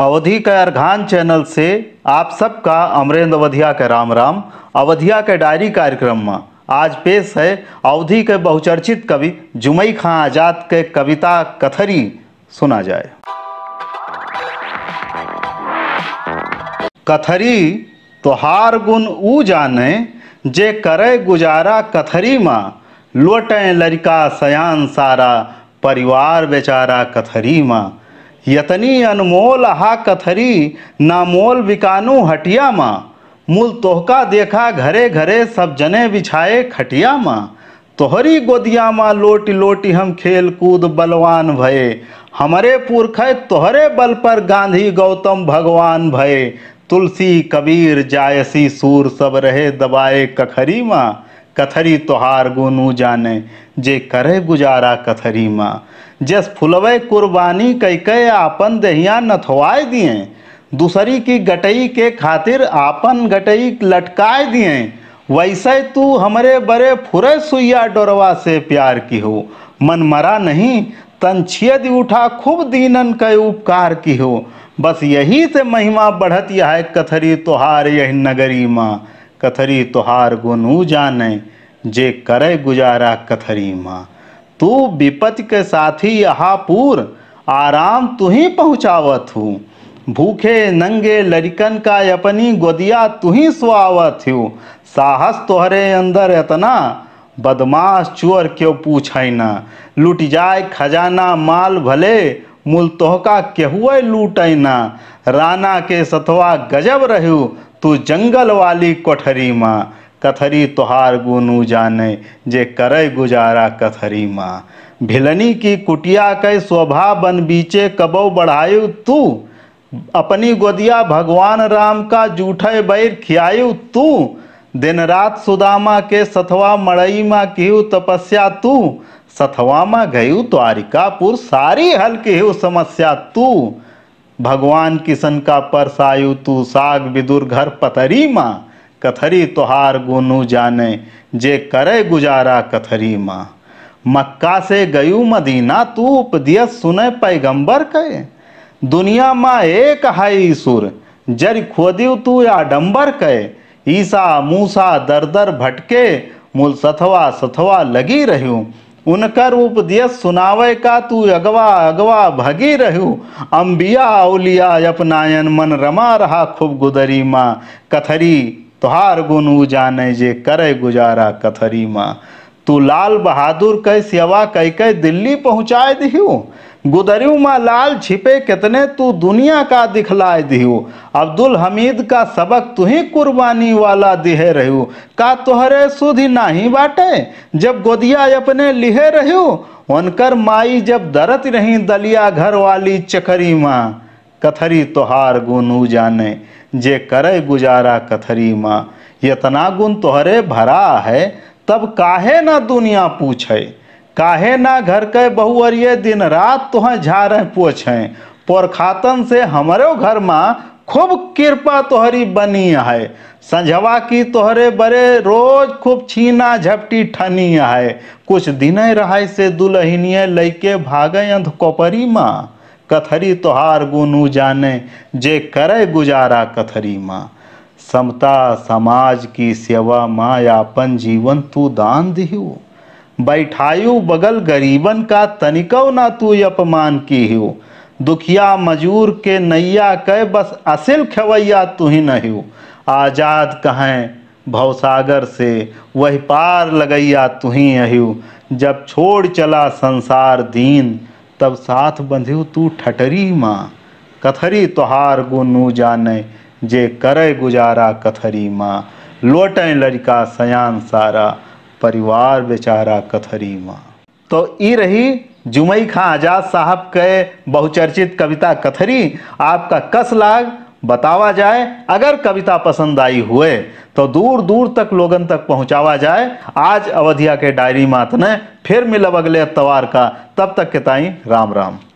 अवधि के अर्घान चैनल से आप सबका अमरेंद्र अवधिया के राम राम अवधिया के डायरी कार्यक्रम में आज पेश है अवधि के बहुचर्चित कवि जुमई खां आजाद के कविता कथरी सुना जाए कथरी तोहार गुण ऊ जाने जे करे गुजारा कथरी माँ लौटें लड़का सयान सारा परिवार बेचारा कथरी माँ यतनी अनमोल हा कथरी नामोल बिकानु हटिया माँ मूल तोहका देखा घरे घरे सब जने बिछाए खटिया माँ तोहरी गोदिया माँ लोटी लोटी हम खेल कूद बलवान भये हमारे पुरख तोहरे बल पर गांधी गौतम भगवान भये तुलसी कबीर जायसी सूर सब रहे दबाए कखरी माँ कथरी तोहार गोनू जाने जे करे गुजारा कथरी माँ जस फुलवे कुर्बानी कई कह आपन दहिया नथवाए दिए दूसरी की गटई के खातिर आपन गटई लटकाए दिए वैसे तू हमारे बड़े फुरे सुइया डोरवा से प्यार की हो मन मरा नहीं तन छियद उठा खूब दीनन कई उपकार की हो बस यही से महिमा बढ़त यह कथरी तोहार यह नगरी माँ कथरी तोहार गोनू जाने जे करे गुजारा कथरी माँ तू विपत के साथी पूर आराम तू ही पहुँचावत हूँ भूखे नंगे लड़कन का अपनी गोदिया तू ही सुवावत हूँ साहस तोहरे अंदर इतना बदमाश चोर क्यों पूछ ना लुट जाए खजाना माल भले मूल तोहका केहुए लूटना राना के सतवा गजब रहू तू जंगल वाली कोठरी माँ कथरी तोहार गुनु जाने जे करे गुजारा कथरी माँ भिलनी की कुटिया कै शोभा बन बीचे कबो बढ़ायु तू अपनी गोदिया भगवान राम का जूठे बैर खियायु तू दिन रात सुदामा के सथवा मड़ई माँ की तपस्या तू सथवामा गयु द्वारिकापुर सारी हल्की हो समस्या तू भगवान किशन का परसायु तू साग विदुर घर पथरी माँ कथरी तोहार गोनु जाने जे करे गुजारा कथरी माँ मक्का से गयु मदीना तू उपदिय सुने पैगंबर कहे दुनिया माँ एक है ईश्वर जर खोदीव तू आडम्बर कहे ईसा मूसा दर दर भटके मूल सथवा सथवा लगी रहू उनकर उपदेश सुनावे का तू अगवा अगवा भगी रहू अम्बिया औलिया अपनायन मन रमा रहा खूब गुदरी माँ कथरी तुहार गुन जाने जे करे गुजारा कथरी माँ तू लाल बहादुर कै सेवा कह दिल्ली पहुँचाए दिहू गुदरू माँ लाल छिपे कितने तू दुनिया का दिखलाए दियो अब्दुल हमीद का सबक तुही कुर्बानी वाला दिहे रहो का तोहरे सुधि नाही बाटे जब गोदिया अपने लिहे रहो उनकर माई जब दरत रही दलिया घर वाली चकरी माँ कथरी तोहार गुनू जाने जे करे गुजारा कथरी माँ यतना गुन तोहरे भरा है तब काहे ना दुनिया पूछे काहे ना घर के बहुअरिये दिन रात तुह झा रह पोछ हैं खातन से हमारे घर माँ खूब कृपा तोहरी बनी है संझवा की तोहरे बड़े रोज खूब छीना झपटी ठनी है कुछ दिन रहाय से दुलहिनिय लैके भागे कोपरी माँ कथरी तोहार गुनु जाने जे करे गुजारा कथरी माँ समता समाज की सेवा माँ अपन जीवन तू दान दियो बैठायु बगल गरीबन का तनिको ना तू अपमान की हो दुखिया मजूर के नैया कह बस असिल खवैया ही नहीं आजाद कहें भवसागर से वही पार लगैया तुही अहू जब छोड़ चला संसार दीन तब साथ बंधु तू ठटरी माँ कथरी तोहार गुनू जाने जे करे गुजारा कथरी माँ लोटें लड़का सयान सारा परिवार बेचारा कथरी माँ तो ये रही जुमई खां आजाद साहब के बहुचर्चित कविता कथरी आपका कस लाग बतावा जाए अगर कविता पसंद आई हुए तो दूर दूर तक लोगन तक पहुंचावा जाए आज अवधिया के डायरी मात ने फिर मिलब अगले अतवार का तब तक के ताई राम राम